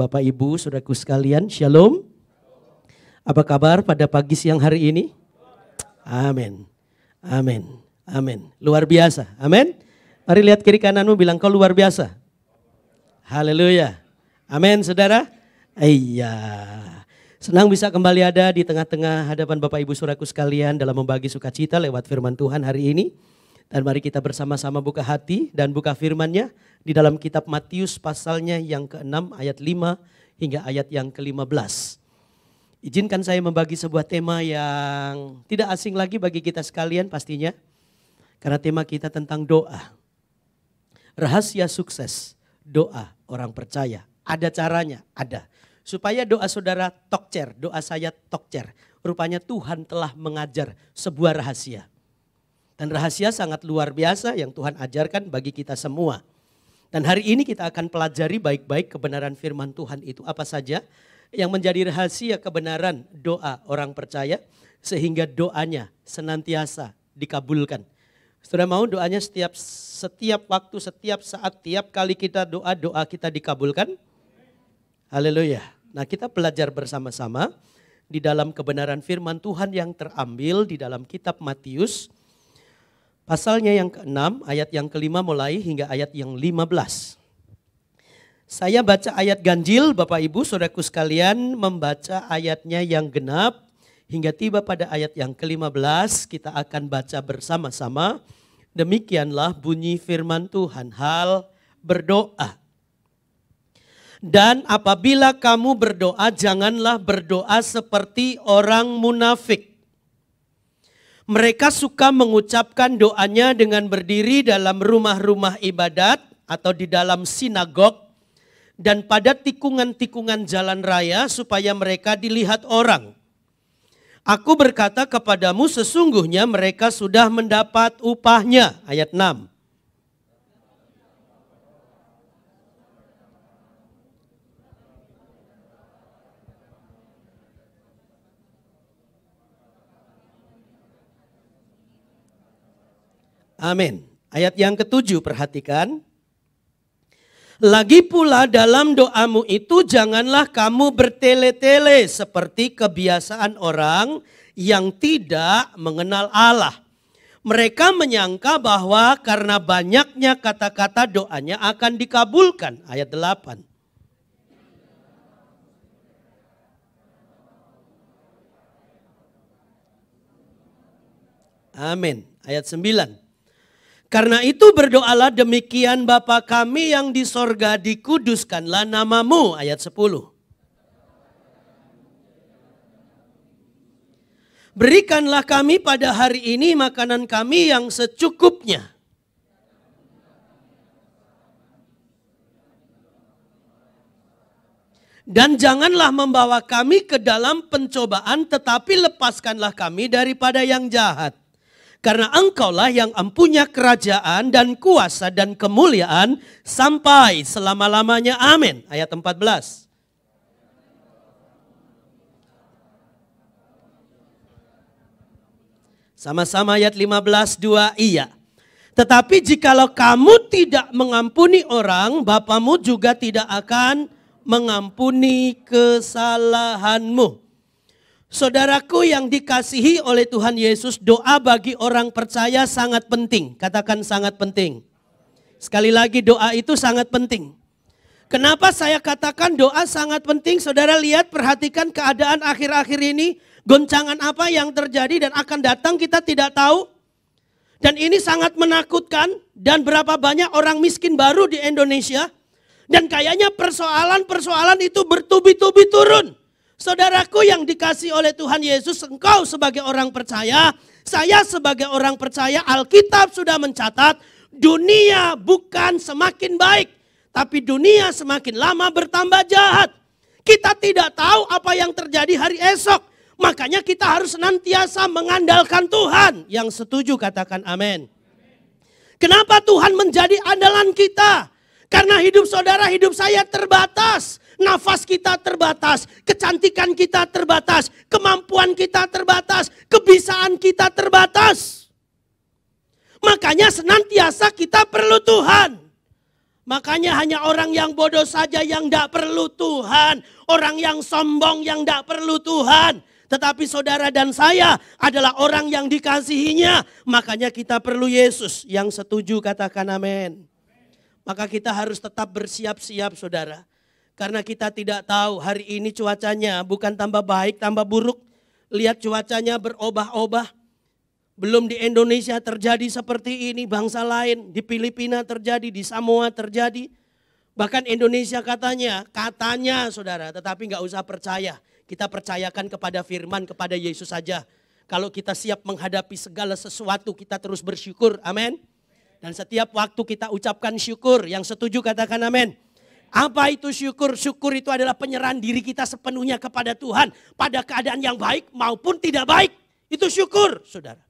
Bapak Ibu, Saudaraku sekalian, Shalom. Apa kabar pada pagi siang hari ini? Amin. Amin. Amin. Luar biasa. Amin. Mari lihat kiri kananmu bilang kau luar biasa. Haleluya. Amin, Saudara. Iya. Senang bisa kembali ada di tengah-tengah hadapan Bapak Ibu Saudaraku sekalian dalam membagi sukacita lewat firman Tuhan hari ini. Dan mari kita bersama-sama buka hati dan buka firmannya di dalam kitab Matius pasalnya yang ke-6 ayat 5 hingga ayat yang ke-15. Izinkan saya membagi sebuah tema yang tidak asing lagi bagi kita sekalian pastinya. Karena tema kita tentang doa. Rahasia sukses, doa orang percaya. Ada caranya, ada. Supaya doa saudara tokcer, doa saya tokcer. Rupanya Tuhan telah mengajar sebuah rahasia dan rahasia sangat luar biasa yang Tuhan ajarkan bagi kita semua. Dan hari ini kita akan pelajari baik-baik kebenaran firman Tuhan itu apa saja yang menjadi rahasia kebenaran doa orang percaya sehingga doanya senantiasa dikabulkan. Sudah mau doanya setiap setiap waktu, setiap saat, tiap kali kita doa, doa kita dikabulkan? Haleluya. Nah, kita belajar bersama-sama di dalam kebenaran firman Tuhan yang terambil di dalam kitab Matius Pasalnya yang ke-6, ayat yang ke-5 mulai hingga ayat yang 15. Saya baca ayat ganjil, Bapak Ibu, Saudaraku sekalian, membaca ayatnya yang genap hingga tiba pada ayat yang ke-15 kita akan baca bersama-sama. Demikianlah bunyi firman Tuhan hal berdoa. Dan apabila kamu berdoa janganlah berdoa seperti orang munafik mereka suka mengucapkan doanya dengan berdiri dalam rumah-rumah ibadat atau di dalam sinagog dan pada tikungan-tikungan jalan raya supaya mereka dilihat orang. Aku berkata kepadamu sesungguhnya mereka sudah mendapat upahnya. Ayat 6. Amin. Ayat yang ketujuh perhatikan. Lagi pula dalam doamu itu janganlah kamu bertele-tele seperti kebiasaan orang yang tidak mengenal Allah. Mereka menyangka bahwa karena banyaknya kata-kata doanya akan dikabulkan. Ayat 8. Amin. Ayat 9. Karena itu berdoalah demikian Bapa kami yang di sorga dikuduskanlah namamu. Ayat 10. Berikanlah kami pada hari ini makanan kami yang secukupnya. Dan janganlah membawa kami ke dalam pencobaan tetapi lepaskanlah kami daripada yang jahat. Karena engkaulah yang empunya kerajaan dan kuasa dan kemuliaan sampai selama-lamanya. Amin. Ayat 14. Sama-sama ayat 15, 2, iya. Tetapi jikalau kamu tidak mengampuni orang, Bapamu juga tidak akan mengampuni kesalahanmu. Saudaraku yang dikasihi oleh Tuhan Yesus, doa bagi orang percaya sangat penting. Katakan sangat penting. Sekali lagi doa itu sangat penting. Kenapa saya katakan doa sangat penting? Saudara lihat perhatikan keadaan akhir-akhir ini, goncangan apa yang terjadi dan akan datang kita tidak tahu. Dan ini sangat menakutkan dan berapa banyak orang miskin baru di Indonesia. Dan kayaknya persoalan-persoalan itu bertubi-tubi turun. Saudaraku yang dikasih oleh Tuhan Yesus, engkau sebagai orang percaya, saya sebagai orang percaya, Alkitab sudah mencatat dunia bukan semakin baik, tapi dunia semakin lama bertambah jahat. Kita tidak tahu apa yang terjadi hari esok. Makanya kita harus senantiasa mengandalkan Tuhan. Yang setuju katakan amin. Kenapa Tuhan menjadi andalan kita? Karena hidup saudara, hidup saya terbatas nafas kita terbatas, kecantikan kita terbatas, kemampuan kita terbatas, kebisaan kita terbatas. Makanya senantiasa kita perlu Tuhan. Makanya hanya orang yang bodoh saja yang tidak perlu Tuhan. Orang yang sombong yang tidak perlu Tuhan. Tetapi saudara dan saya adalah orang yang dikasihinya. Makanya kita perlu Yesus. Yang setuju katakan amin. Maka kita harus tetap bersiap-siap saudara. Karena kita tidak tahu hari ini cuacanya bukan tambah baik, tambah buruk. Lihat cuacanya berubah-ubah Belum di Indonesia terjadi seperti ini, bangsa lain di Filipina terjadi, di Samoa terjadi. Bahkan Indonesia katanya, katanya saudara, tetapi nggak usah percaya. Kita percayakan kepada firman, kepada Yesus saja. Kalau kita siap menghadapi segala sesuatu, kita terus bersyukur. Amin. Dan setiap waktu kita ucapkan syukur, yang setuju katakan amin. Apa itu syukur? Syukur itu adalah penyerahan diri kita sepenuhnya kepada Tuhan. Pada keadaan yang baik maupun tidak baik. Itu syukur, saudara.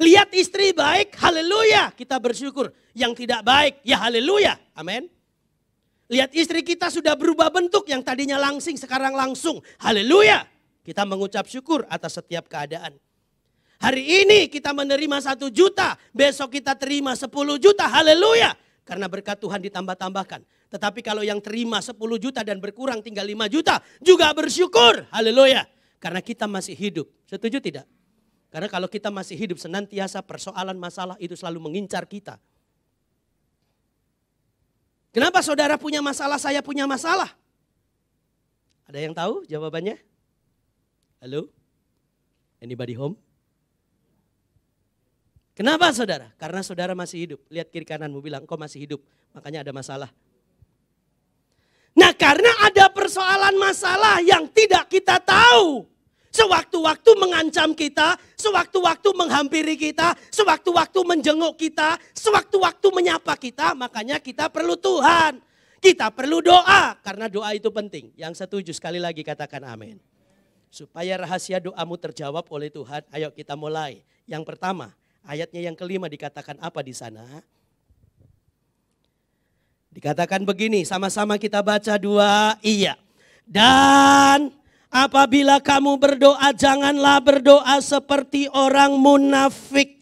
Lihat istri baik, haleluya. Kita bersyukur. Yang tidak baik, ya haleluya. Amin. Lihat istri kita sudah berubah bentuk yang tadinya langsing sekarang langsung. Haleluya. Kita mengucap syukur atas setiap keadaan. Hari ini kita menerima satu juta, besok kita terima sepuluh juta. Haleluya. Karena berkat Tuhan ditambah-tambahkan. Tetapi kalau yang terima 10 juta dan berkurang tinggal 5 juta juga bersyukur. Haleluya. Karena kita masih hidup. Setuju tidak? Karena kalau kita masih hidup senantiasa persoalan masalah itu selalu mengincar kita. Kenapa saudara punya masalah, saya punya masalah? Ada yang tahu jawabannya? Halo? Anybody home? Kenapa saudara? Karena saudara masih hidup. Lihat kiri kananmu bilang, kau masih hidup. Makanya ada masalah. Nah karena ada persoalan masalah yang tidak kita tahu. Sewaktu-waktu mengancam kita, sewaktu-waktu menghampiri kita, sewaktu-waktu menjenguk kita, sewaktu-waktu menyapa kita, makanya kita perlu Tuhan. Kita perlu doa, karena doa itu penting. Yang setuju sekali lagi katakan amin. Supaya rahasia doamu terjawab oleh Tuhan, ayo kita mulai. Yang pertama, Ayatnya yang kelima dikatakan apa di sana? Dikatakan begini, sama-sama kita baca dua iya. Dan apabila kamu berdoa janganlah berdoa seperti orang munafik.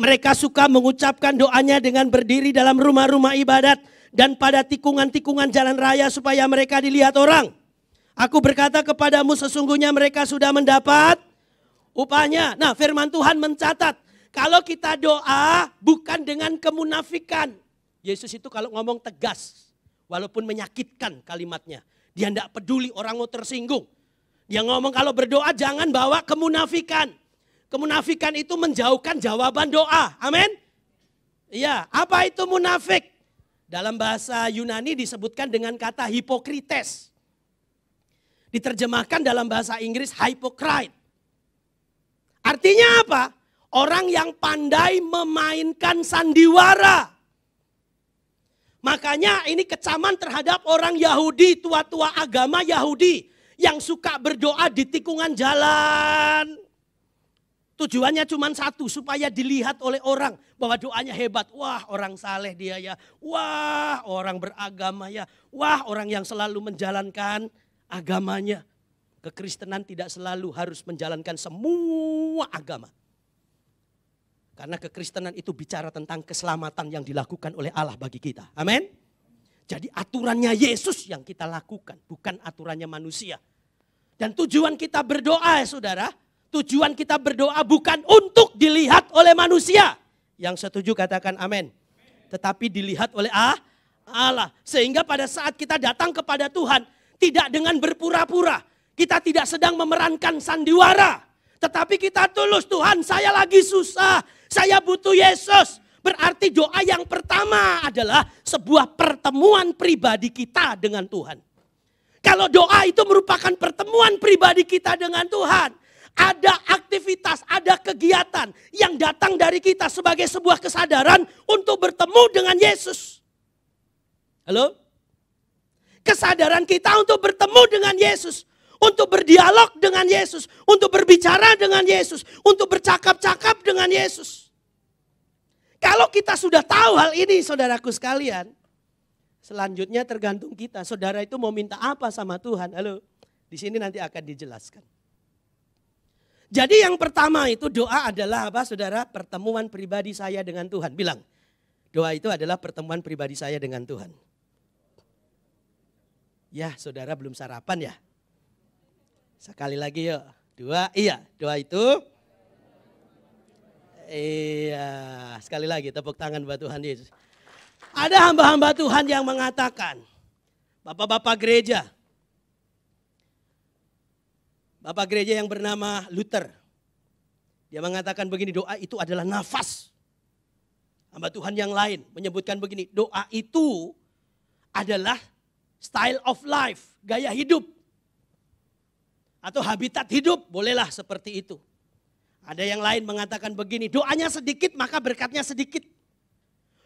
Mereka suka mengucapkan doanya dengan berdiri dalam rumah-rumah ibadat dan pada tikungan-tikungan jalan raya supaya mereka dilihat orang. Aku berkata kepadamu sesungguhnya mereka sudah mendapat upahnya. Nah firman Tuhan mencatat kalau kita doa bukan dengan kemunafikan. Yesus itu kalau ngomong tegas, walaupun menyakitkan kalimatnya. Dia tidak peduli orang mau tersinggung. Dia ngomong kalau berdoa jangan bawa kemunafikan. Kemunafikan itu menjauhkan jawaban doa. Amin. Iya, apa itu munafik? Dalam bahasa Yunani disebutkan dengan kata hipokrites. Diterjemahkan dalam bahasa Inggris hypocrite. Artinya apa? Orang yang pandai memainkan sandiwara. Makanya ini kecaman terhadap orang Yahudi, tua-tua agama Yahudi yang suka berdoa di tikungan jalan. Tujuannya cuma satu, supaya dilihat oleh orang bahwa doanya hebat. Wah orang saleh dia ya, wah orang beragama ya, wah orang yang selalu menjalankan agamanya. Kekristenan tidak selalu harus menjalankan semua agama. Karena kekristenan itu bicara tentang keselamatan yang dilakukan oleh Allah bagi kita. Amin. Jadi aturannya Yesus yang kita lakukan, bukan aturannya manusia. Dan tujuan kita berdoa ya saudara, tujuan kita berdoa bukan untuk dilihat oleh manusia. Yang setuju katakan amin. Tetapi dilihat oleh ah, Allah. Sehingga pada saat kita datang kepada Tuhan, tidak dengan berpura-pura. Kita tidak sedang memerankan sandiwara. Tetapi kita tulus, Tuhan saya lagi susah saya butuh Yesus. Berarti doa yang pertama adalah sebuah pertemuan pribadi kita dengan Tuhan. Kalau doa itu merupakan pertemuan pribadi kita dengan Tuhan, ada aktivitas, ada kegiatan yang datang dari kita sebagai sebuah kesadaran untuk bertemu dengan Yesus. Halo? Kesadaran kita untuk bertemu dengan Yesus untuk berdialog dengan Yesus, untuk berbicara dengan Yesus, untuk bercakap-cakap dengan Yesus. Kalau kita sudah tahu hal ini, saudaraku sekalian, selanjutnya tergantung kita. Saudara itu mau minta apa sama Tuhan? Halo, di sini nanti akan dijelaskan. Jadi yang pertama itu doa adalah apa saudara? Pertemuan pribadi saya dengan Tuhan. Bilang, doa itu adalah pertemuan pribadi saya dengan Tuhan. Ya saudara belum sarapan ya? Sekali lagi yuk. Dua, iya. Dua itu. Iya. Sekali lagi tepuk tangan buat Tuhan Yesus. Ada hamba-hamba Tuhan yang mengatakan. Bapak-bapak gereja. Bapak gereja yang bernama Luther. Dia mengatakan begini, doa itu adalah nafas. Hamba Tuhan yang lain menyebutkan begini, doa itu adalah style of life, gaya hidup atau habitat hidup, bolehlah seperti itu. Ada yang lain mengatakan begini, doanya sedikit maka berkatnya sedikit.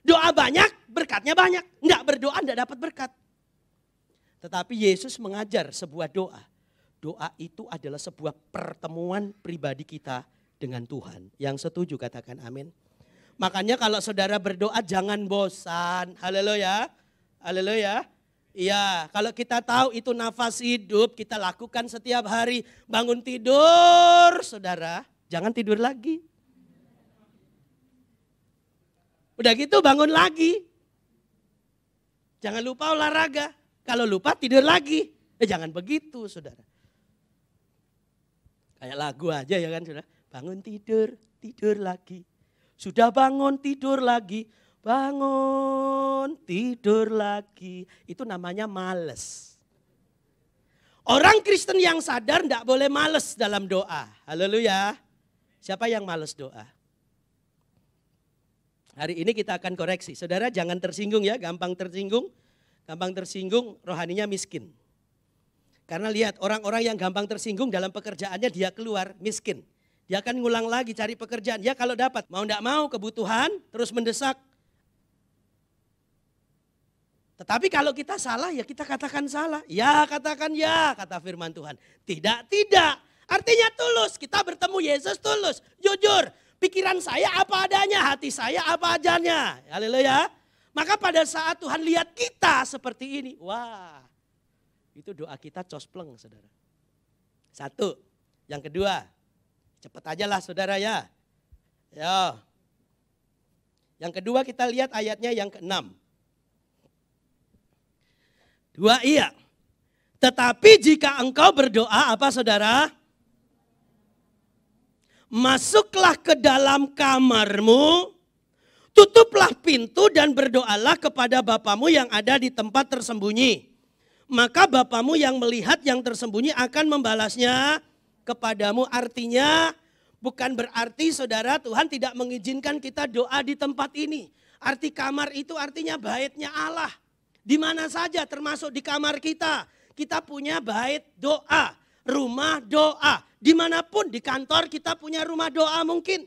Doa banyak, berkatnya banyak. Enggak berdoa enggak dapat berkat. Tetapi Yesus mengajar sebuah doa. Doa itu adalah sebuah pertemuan pribadi kita dengan Tuhan. Yang setuju katakan amin. Makanya kalau saudara berdoa jangan bosan. Haleluya. Haleluya. Iya, kalau kita tahu itu nafas hidup, kita lakukan setiap hari. Bangun tidur, saudara, jangan tidur lagi. Udah gitu bangun lagi. Jangan lupa olahraga. Kalau lupa tidur lagi. Eh, jangan begitu, saudara. Kayak lagu aja ya kan, saudara. Bangun tidur, tidur lagi. Sudah bangun tidur lagi bangun, tidur lagi. Itu namanya males. Orang Kristen yang sadar tidak boleh males dalam doa. Haleluya. Siapa yang males doa? Hari ini kita akan koreksi. Saudara jangan tersinggung ya, gampang tersinggung. Gampang tersinggung, rohaninya miskin. Karena lihat orang-orang yang gampang tersinggung dalam pekerjaannya dia keluar miskin. Dia akan ngulang lagi cari pekerjaan. Ya kalau dapat, mau tidak mau kebutuhan terus mendesak tetapi kalau kita salah ya kita katakan salah. Ya katakan ya kata firman Tuhan. Tidak, tidak. Artinya tulus. Kita bertemu Yesus tulus. Jujur. Pikiran saya apa adanya. Hati saya apa adanya. Haleluya. Maka pada saat Tuhan lihat kita seperti ini. Wah. Itu doa kita cospleng saudara. Satu. Yang kedua. Cepat aja lah saudara ya. Ya. Yang kedua kita lihat ayatnya yang keenam. Dua iya. Tetapi jika engkau berdoa apa saudara? Masuklah ke dalam kamarmu, tutuplah pintu dan berdoalah kepada Bapamu yang ada di tempat tersembunyi. Maka Bapamu yang melihat yang tersembunyi akan membalasnya kepadamu. Artinya bukan berarti saudara Tuhan tidak mengizinkan kita doa di tempat ini. Arti kamar itu artinya baitnya Allah. Di mana saja termasuk di kamar kita. Kita punya bait doa, rumah doa. Dimanapun di kantor kita punya rumah doa mungkin.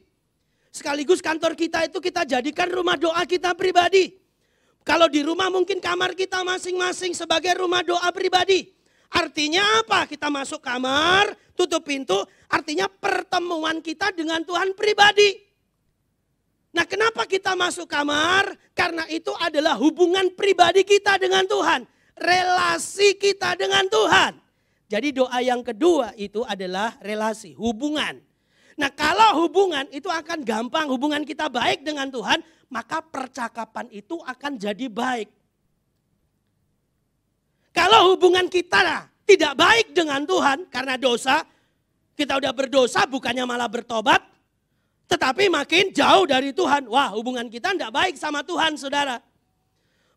Sekaligus kantor kita itu kita jadikan rumah doa kita pribadi. Kalau di rumah mungkin kamar kita masing-masing sebagai rumah doa pribadi. Artinya apa? Kita masuk kamar, tutup pintu, artinya pertemuan kita dengan Tuhan pribadi. Nah, kenapa kita masuk kamar? Karena itu adalah hubungan pribadi kita dengan Tuhan, relasi kita dengan Tuhan. Jadi, doa yang kedua itu adalah relasi, hubungan. Nah, kalau hubungan itu akan gampang, hubungan kita baik dengan Tuhan, maka percakapan itu akan jadi baik. Kalau hubungan kita tidak baik dengan Tuhan karena dosa, kita udah berdosa, bukannya malah bertobat, tetapi makin jauh dari Tuhan, wah hubungan kita tidak baik sama Tuhan saudara.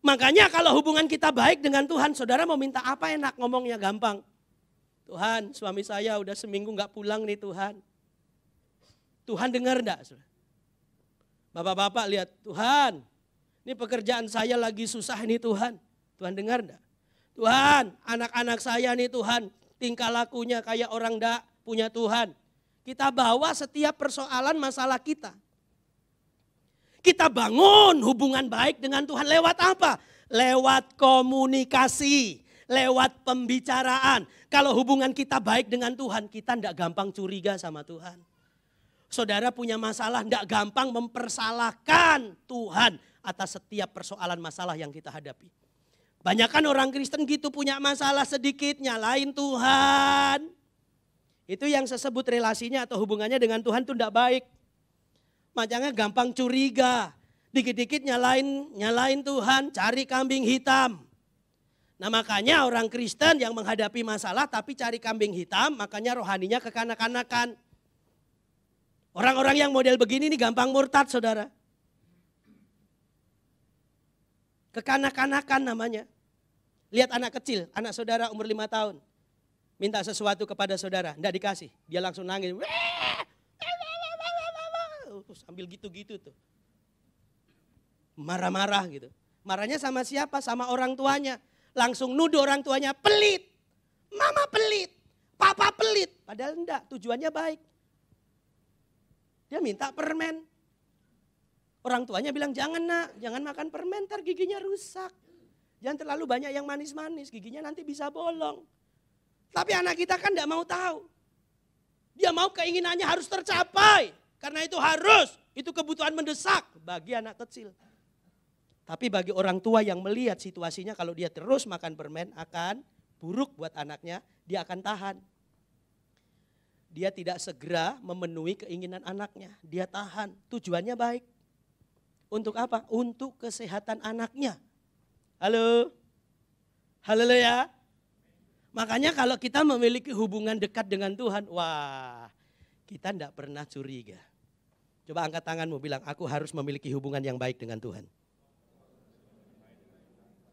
Makanya kalau hubungan kita baik dengan Tuhan, saudara mau minta apa enak ngomongnya gampang. Tuhan suami saya udah seminggu nggak pulang nih Tuhan. Tuhan dengar enggak? Bapak-bapak lihat, Tuhan ini pekerjaan saya lagi susah nih Tuhan. Tuhan dengar enggak? Tuhan anak-anak saya nih Tuhan tingkah lakunya kayak orang enggak punya Tuhan. Kita bawa setiap persoalan masalah kita. Kita bangun hubungan baik dengan Tuhan lewat apa? Lewat komunikasi, lewat pembicaraan. Kalau hubungan kita baik dengan Tuhan, kita tidak gampang curiga sama Tuhan. Saudara punya masalah, tidak gampang mempersalahkan Tuhan atas setiap persoalan masalah yang kita hadapi. Banyakan orang Kristen gitu punya masalah sedikit, nyalain Tuhan. Itu yang saya sebut relasinya atau hubungannya dengan Tuhan itu tidak baik. Macamnya gampang curiga. Dikit-dikit nyalain, nyalain Tuhan, cari kambing hitam. Nah makanya orang Kristen yang menghadapi masalah tapi cari kambing hitam, makanya rohaninya kekanak-kanakan. Orang-orang yang model begini ini gampang murtad saudara. Kekanak-kanakan namanya. Lihat anak kecil, anak saudara umur lima tahun minta sesuatu kepada saudara, tidak dikasih. Dia langsung nangis. Sambil gitu-gitu tuh. Marah-marah gitu. Marahnya sama siapa? Sama orang tuanya. Langsung nuduh orang tuanya pelit. Mama pelit. Papa pelit. Padahal enggak, tujuannya baik. Dia minta permen. Orang tuanya bilang jangan nak, jangan makan permen, ntar giginya rusak. Jangan terlalu banyak yang manis-manis, giginya nanti bisa bolong. Tapi anak kita kan tidak mau tahu. Dia mau keinginannya harus tercapai. Karena itu harus. Itu kebutuhan mendesak bagi anak kecil. Tapi bagi orang tua yang melihat situasinya kalau dia terus makan permen akan buruk buat anaknya, dia akan tahan. Dia tidak segera memenuhi keinginan anaknya, dia tahan. Tujuannya baik. Untuk apa? Untuk kesehatan anaknya. Halo. Halo ya. Makanya kalau kita memiliki hubungan dekat dengan Tuhan, wah kita tidak pernah curiga. Coba angkat tanganmu bilang, aku harus memiliki hubungan yang baik dengan Tuhan.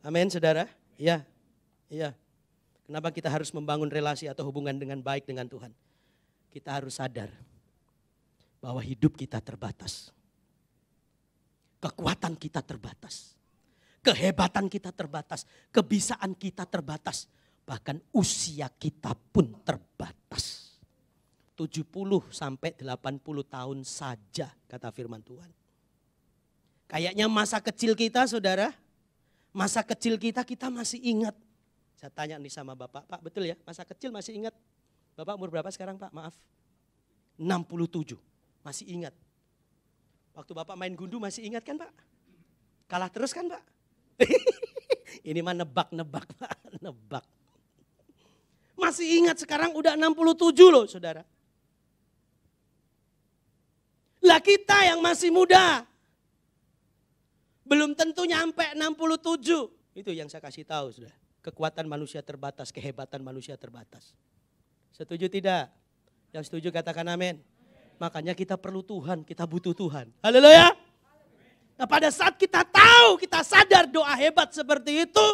Amin saudara. Iya, iya. Kenapa kita harus membangun relasi atau hubungan dengan baik dengan Tuhan? Kita harus sadar bahwa hidup kita terbatas. Kekuatan kita terbatas. Kehebatan kita terbatas. Kebisaan kita terbatas bahkan usia kita pun terbatas. 70 sampai 80 tahun saja kata firman Tuhan. Kayaknya masa kecil kita saudara, masa kecil kita kita masih ingat. Saya tanya nih sama Bapak, Pak betul ya masa kecil masih ingat. Bapak umur berapa sekarang Pak? Maaf. 67, masih ingat. Waktu Bapak main gundu masih ingat kan Pak? Kalah terus kan Pak? Ini mah nebak-nebak Pak, nebak masih ingat sekarang udah 67 loh saudara. Lah kita yang masih muda. Belum tentu nyampe 67. Itu yang saya kasih tahu sudah. Kekuatan manusia terbatas, kehebatan manusia terbatas. Setuju tidak? Yang setuju katakan amin. Makanya kita perlu Tuhan, kita butuh Tuhan. Haleluya. Nah pada saat kita tahu, kita sadar doa hebat seperti itu,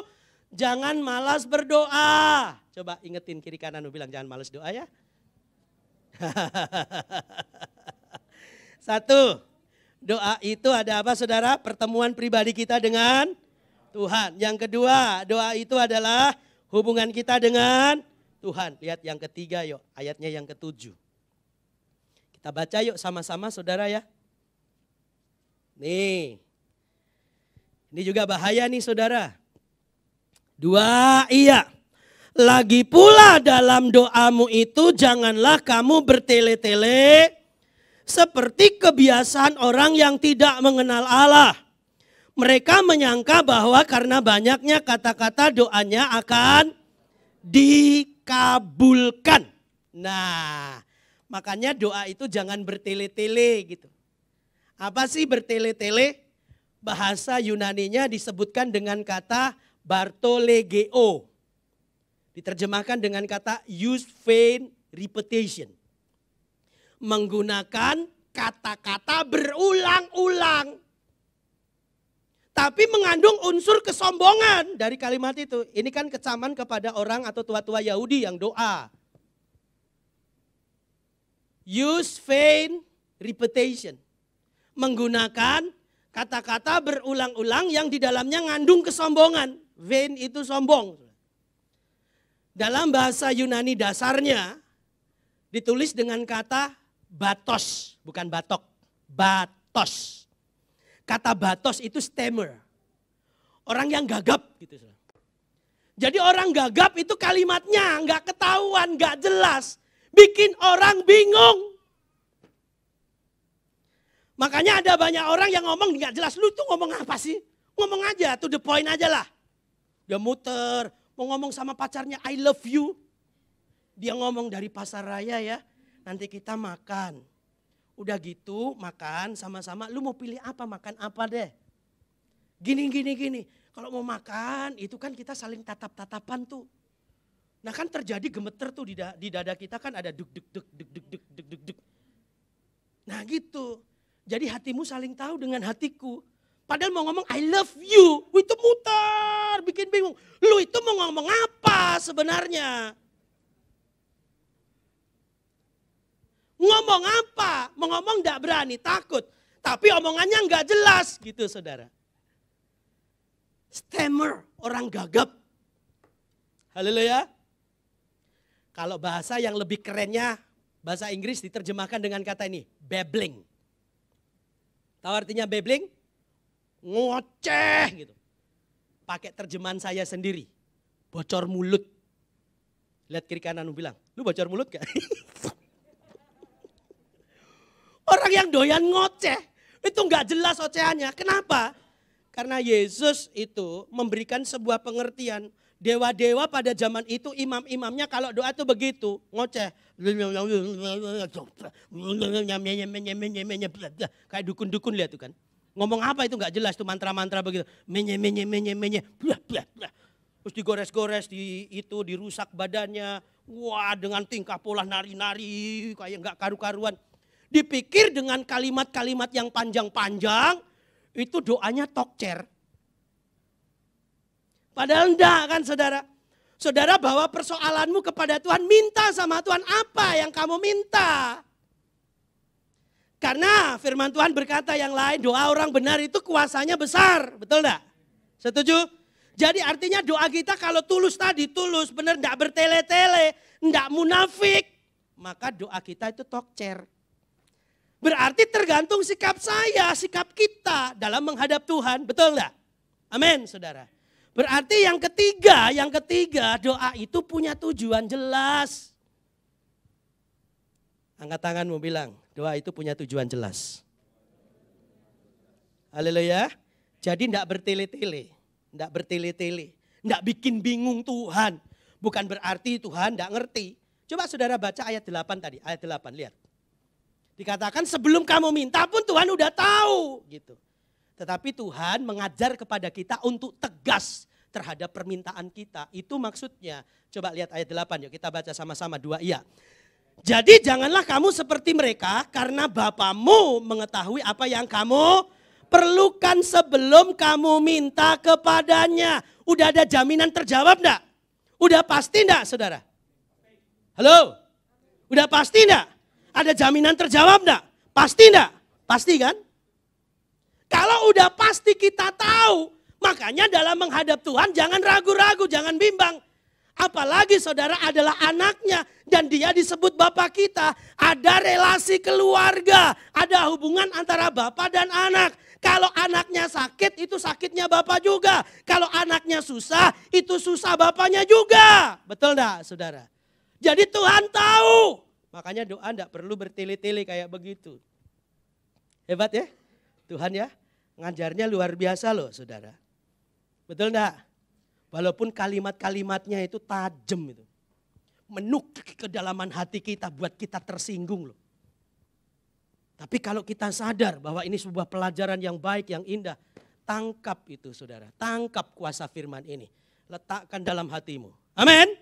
Jangan malas berdoa. Coba ingetin kiri kanan, bilang jangan malas doa ya. Satu, doa itu ada apa saudara? Pertemuan pribadi kita dengan Tuhan. Yang kedua, doa itu adalah hubungan kita dengan Tuhan. Lihat yang ketiga yuk, ayatnya yang ketujuh. Kita baca yuk sama-sama saudara ya. Nih, ini juga bahaya nih saudara. Dua, iya. Lagi pula dalam doamu itu janganlah kamu bertele-tele seperti kebiasaan orang yang tidak mengenal Allah. Mereka menyangka bahwa karena banyaknya kata-kata doanya akan dikabulkan. Nah, makanya doa itu jangan bertele-tele gitu. Apa sih bertele-tele? Bahasa Yunaninya disebutkan dengan kata Bartolegeo. Diterjemahkan dengan kata use vain repetition. Menggunakan kata-kata berulang-ulang. Tapi mengandung unsur kesombongan dari kalimat itu. Ini kan kecaman kepada orang atau tua-tua Yahudi yang doa. Use vain repetition. Menggunakan kata-kata berulang-ulang yang di dalamnya ngandung kesombongan. Vain itu sombong. Dalam bahasa Yunani dasarnya ditulis dengan kata batos, bukan batok, batos. Kata batos itu stammer. Orang yang gagap gitu. Jadi orang gagap itu kalimatnya nggak ketahuan, nggak jelas, bikin orang bingung. Makanya ada banyak orang yang ngomong nggak jelas, lu tuh ngomong apa sih? Ngomong aja, tuh the point aja lah. Dia muter, mau ngomong sama pacarnya I love you. Dia ngomong dari pasar raya ya, nanti kita makan. Udah gitu makan sama-sama, lu mau pilih apa makan apa deh. Gini, gini, gini. Kalau mau makan itu kan kita saling tatap-tatapan tuh. Nah kan terjadi gemeter tuh di, da di dada kita kan ada duk duk duk duk duk duk duk duk. Nah gitu. Jadi hatimu saling tahu dengan hatiku. Padahal mau ngomong I love you, itu muter, bikin bingung. Lu itu mau ngomong apa sebenarnya? Ngomong apa? Mau ngomong gak berani, takut. Tapi omongannya nggak jelas gitu saudara. Stammer, orang gagap. Haleluya. Kalau bahasa yang lebih kerennya, bahasa Inggris diterjemahkan dengan kata ini, babbling. Tahu artinya babbling? ngoceh gitu. Pakai terjemahan saya sendiri, bocor mulut. Lihat kiri kanan bilang, lu bocor mulut gak? Orang yang doyan ngoceh, itu nggak jelas ocehannya. Kenapa? Karena Yesus itu memberikan sebuah pengertian. Dewa-dewa pada zaman itu imam-imamnya kalau doa itu begitu. Ngoceh. Kayak dukun-dukun lihat tuh kan. Ngomong apa itu nggak jelas tuh mantra-mantra begitu. Menye, menye, menye, menye. Blah, blah, blah. Terus digores-gores di itu dirusak badannya. Wah dengan tingkah pola nari-nari kayak nggak karu-karuan. Dipikir dengan kalimat-kalimat yang panjang-panjang itu doanya tokcer. Padahal enggak kan saudara. Saudara bawa persoalanmu kepada Tuhan, minta sama Tuhan apa yang kamu minta. Karena firman Tuhan berkata yang lain, doa orang benar itu kuasanya besar. Betul enggak? Setuju? Jadi artinya doa kita kalau tulus tadi, tulus, benar enggak bertele-tele, enggak munafik. Maka doa kita itu tokcer. Berarti tergantung sikap saya, sikap kita dalam menghadap Tuhan. Betul enggak? Amin saudara. Berarti yang ketiga, yang ketiga doa itu punya tujuan jelas. Angkat tanganmu bilang, Doa itu punya tujuan jelas. Haleluya. Jadi tidak bertele-tele. Tidak bertele-tele. Tidak bikin bingung Tuhan. Bukan berarti Tuhan tidak ngerti. Coba saudara baca ayat 8 tadi. Ayat 8, lihat. Dikatakan sebelum kamu minta pun Tuhan udah tahu. gitu. Tetapi Tuhan mengajar kepada kita untuk tegas terhadap permintaan kita. Itu maksudnya. Coba lihat ayat 8 yuk kita baca sama-sama dua iya. Jadi janganlah kamu seperti mereka karena Bapamu mengetahui apa yang kamu perlukan sebelum kamu minta kepadanya. Udah ada jaminan terjawab enggak? Udah pasti enggak saudara? Halo? Udah pasti enggak? Ada jaminan terjawab enggak? Pasti enggak? Pasti kan? Kalau udah pasti kita tahu, makanya dalam menghadap Tuhan jangan ragu-ragu, jangan bimbang. Apalagi saudara adalah anaknya dan dia disebut bapak kita. Ada relasi keluarga, ada hubungan antara bapak dan anak. Kalau anaknya sakit itu sakitnya bapak juga. Kalau anaknya susah itu susah bapaknya juga. Betul enggak saudara? Jadi Tuhan tahu. Makanya doa enggak perlu bertele-tele kayak begitu. Hebat ya Tuhan ya. Ngajarnya luar biasa loh saudara. Betul enggak? Walaupun kalimat-kalimatnya itu tajam itu. Menukik kedalaman hati kita buat kita tersinggung loh. Tapi kalau kita sadar bahwa ini sebuah pelajaran yang baik, yang indah. Tangkap itu saudara, tangkap kuasa firman ini. Letakkan dalam hatimu. Amin.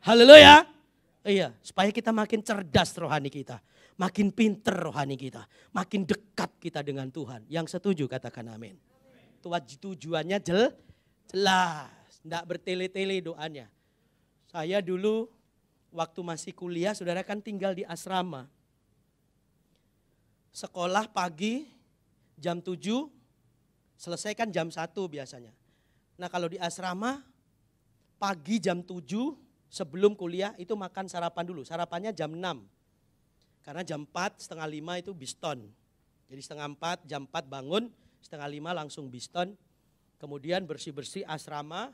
Haleluya. Iya, supaya kita makin cerdas rohani kita. Makin pinter rohani kita. Makin dekat kita dengan Tuhan. Yang setuju katakan amin. Tujuannya jel, jelas. Tidak bertele-tele doanya. Saya dulu waktu masih kuliah, saudara kan tinggal di asrama. Sekolah pagi jam 7, selesai kan jam 1 biasanya. Nah kalau di asrama pagi jam 7 sebelum kuliah itu makan sarapan dulu. Sarapannya jam 6. Karena jam 4, setengah 5 itu biston. Jadi setengah 4, jam 4 bangun, setengah 5 langsung biston. Kemudian bersih-bersih asrama,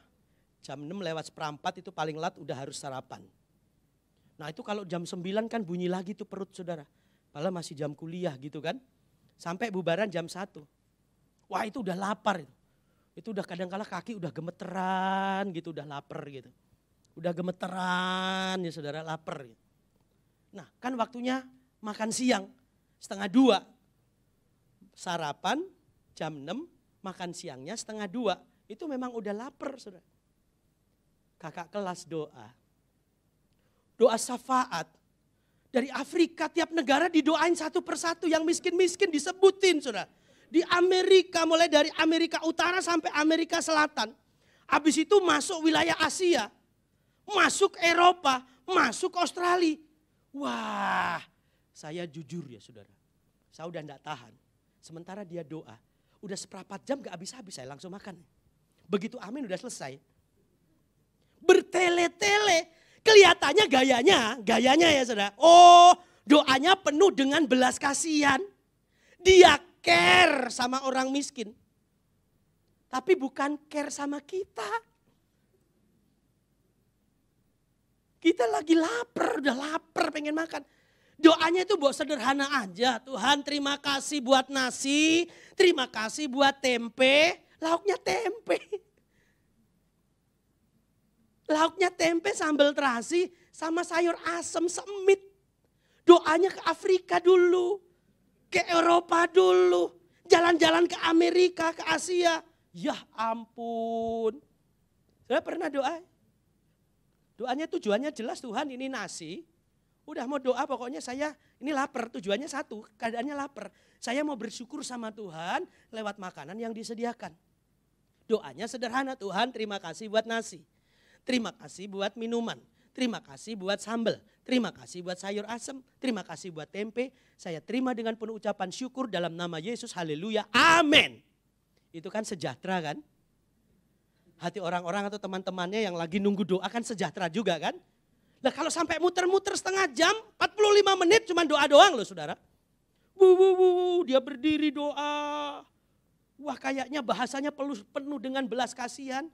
Jam 6 lewat seperempat itu paling lat udah harus sarapan. Nah itu kalau jam 9 kan bunyi lagi tuh perut saudara. Padahal masih jam kuliah gitu kan. Sampai bubaran jam 1. Wah itu udah lapar itu. Itu udah kadang kala kaki udah gemeteran gitu, udah lapar gitu. Udah gemeteran ya saudara, lapar gitu. Nah kan waktunya makan siang, setengah dua. Sarapan jam 6, makan siangnya setengah dua. Itu memang udah lapar saudara kakak kelas doa. Doa syafaat. Dari Afrika tiap negara didoain satu persatu yang miskin-miskin disebutin sudah. Di Amerika mulai dari Amerika Utara sampai Amerika Selatan. Habis itu masuk wilayah Asia. Masuk Eropa, masuk Australia. Wah, saya jujur ya saudara. Saya udah enggak tahan. Sementara dia doa, udah seperempat jam gak habis-habis saya langsung makan. Begitu amin udah selesai, bertele-tele. Kelihatannya gayanya, gayanya ya saudara. Oh doanya penuh dengan belas kasihan. Dia care sama orang miskin. Tapi bukan care sama kita. Kita lagi lapar, udah lapar pengen makan. Doanya itu buat sederhana aja. Tuhan terima kasih buat nasi, terima kasih buat tempe. Lauknya tempe. Lauknya tempe, sambal terasi, sama sayur asem, semit. Doanya ke Afrika dulu, ke Eropa dulu, jalan-jalan ke Amerika, ke Asia. Ya ampun. Saya pernah doa. Doanya tujuannya jelas Tuhan ini nasi. Udah mau doa pokoknya saya ini lapar. Tujuannya satu, keadaannya lapar. Saya mau bersyukur sama Tuhan lewat makanan yang disediakan. Doanya sederhana, Tuhan terima kasih buat nasi. Terima kasih buat minuman. Terima kasih buat sambal. Terima kasih buat sayur asem. Terima kasih buat tempe. Saya terima dengan penuh ucapan syukur dalam nama Yesus. Haleluya. Amin. Itu kan sejahtera kan? Hati orang-orang atau teman-temannya yang lagi nunggu doa kan sejahtera juga kan? Lah kalau sampai muter-muter setengah jam, 45 menit cuma doa doang loh saudara. Wuh, wuh, wuh, dia berdiri doa. Wah kayaknya bahasanya penuh dengan belas kasihan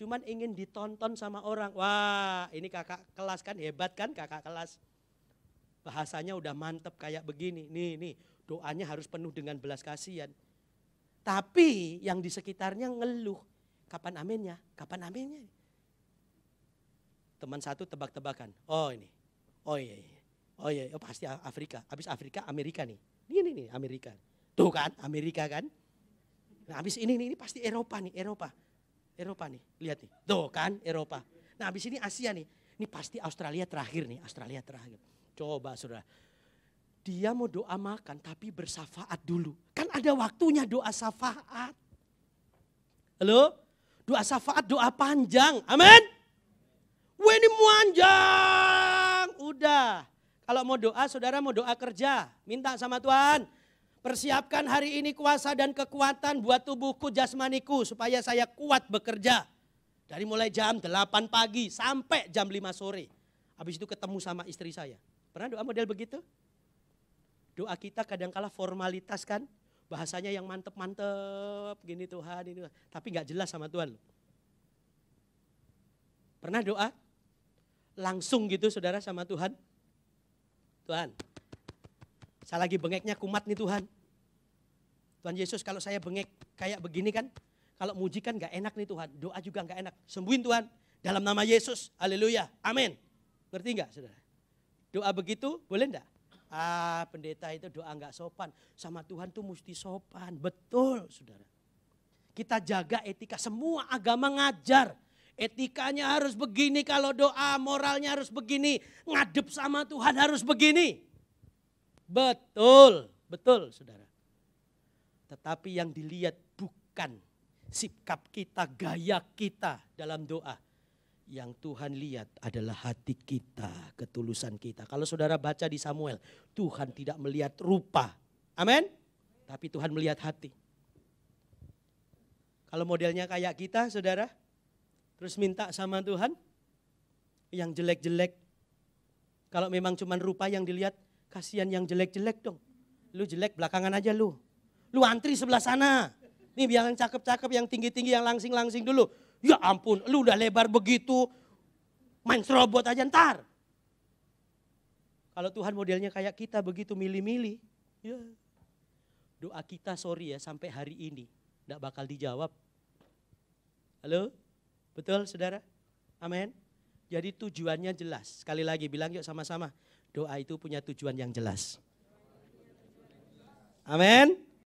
cuman ingin ditonton sama orang. Wah, ini kakak kelas kan hebat kan kakak kelas. Bahasanya udah mantep kayak begini. Nih, nih, doanya harus penuh dengan belas kasihan. Tapi yang di sekitarnya ngeluh. Kapan aminnya? Kapan aminnya? Teman satu tebak-tebakan. Oh ini. Oh iya, iya. Oh iya, iya. oh, pasti Afrika. Habis Afrika, Amerika nih. Ini nih, nih Amerika. Tuh kan, Amerika kan. Nah, habis ini, ini, ini pasti Eropa nih, Eropa. Eropa nih, lihat nih. Tuh kan Eropa. Nah abis ini Asia nih. Ini pasti Australia terakhir nih, Australia terakhir. Coba saudara. Dia mau doa makan tapi bersafaat dulu. Kan ada waktunya doa safaat. Halo? Doa safaat doa panjang. Amin? Wih ini panjang. Udah. Kalau mau doa saudara mau doa kerja. Minta sama Tuhan Persiapkan hari ini kuasa dan kekuatan buat tubuhku jasmaniku supaya saya kuat bekerja. Dari mulai jam 8 pagi sampai jam 5 sore. Habis itu ketemu sama istri saya. Pernah doa model begitu? Doa kita kadangkala formalitas kan? Bahasanya yang mantep-mantep gini Tuhan ini. Tapi nggak jelas sama Tuhan. Pernah doa? Langsung gitu saudara sama Tuhan? Tuhan, saya lagi bengeknya kumat nih Tuhan. Tuhan Yesus kalau saya bengek kayak begini kan. Kalau muji kan gak enak nih Tuhan. Doa juga gak enak. Sembuhin Tuhan. Dalam nama Yesus. Haleluya. Amin. Ngerti gak saudara? Doa begitu boleh enggak? Ah pendeta itu doa nggak sopan. Sama Tuhan tuh mesti sopan. Betul saudara. Kita jaga etika. Semua agama ngajar. Etikanya harus begini kalau doa. Moralnya harus begini. Ngadep sama Tuhan harus begini. Betul, betul saudara. Tetapi yang dilihat bukan sikap kita, gaya kita dalam doa. Yang Tuhan lihat adalah hati kita, ketulusan kita. Kalau saudara baca di Samuel, Tuhan tidak melihat rupa. Amin. Tapi Tuhan melihat hati. Kalau modelnya kayak kita, saudara, terus minta sama Tuhan, yang jelek-jelek, kalau memang cuma rupa yang dilihat, Kasihan yang jelek-jelek dong. Lu jelek belakangan aja lu. Lu antri sebelah sana. Nih biar yang cakep-cakep, yang tinggi-tinggi, yang langsing-langsing dulu. Ya ampun, lu udah lebar begitu. Main serobot aja ntar. Kalau Tuhan modelnya kayak kita begitu milih-milih. Ya. Doa kita sorry ya sampai hari ini. Tidak bakal dijawab. Halo? Betul saudara? Amin. Jadi tujuannya jelas. Sekali lagi bilang yuk sama-sama doa itu punya tujuan yang jelas. Amin.